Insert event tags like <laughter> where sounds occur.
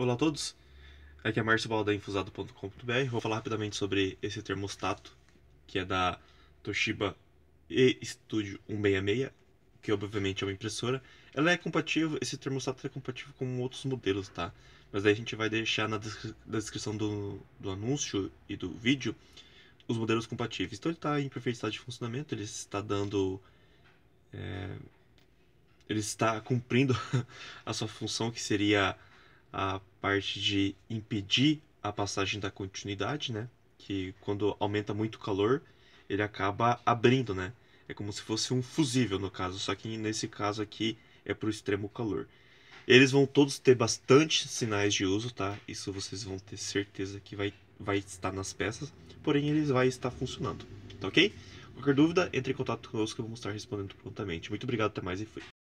Olá a todos, aqui é Márcio Bal da Infusado.com.br. Vou falar rapidamente sobre esse termostato que é da Toshiba E-Studio 166, que obviamente é uma impressora. Ela é compatível, esse termostato é compatível com outros modelos, tá? Mas aí a gente vai deixar na, na descrição do, do anúncio e do vídeo os modelos compatíveis. Então ele está em perfeito estado de funcionamento, ele está dando. É, ele está cumprindo <laughs> a sua função que seria a parte de impedir a passagem da continuidade, né? Que quando aumenta muito o calor, ele acaba abrindo, né? É como se fosse um fusível no caso, só que nesse caso aqui é para o extremo calor. Eles vão todos ter bastante sinais de uso, tá? Isso vocês vão ter certeza que vai, vai estar nas peças, porém eles vai estar funcionando, tá ok? Qualquer dúvida, entre em contato conosco que eu vou estar respondendo prontamente. Muito obrigado, até mais e fui.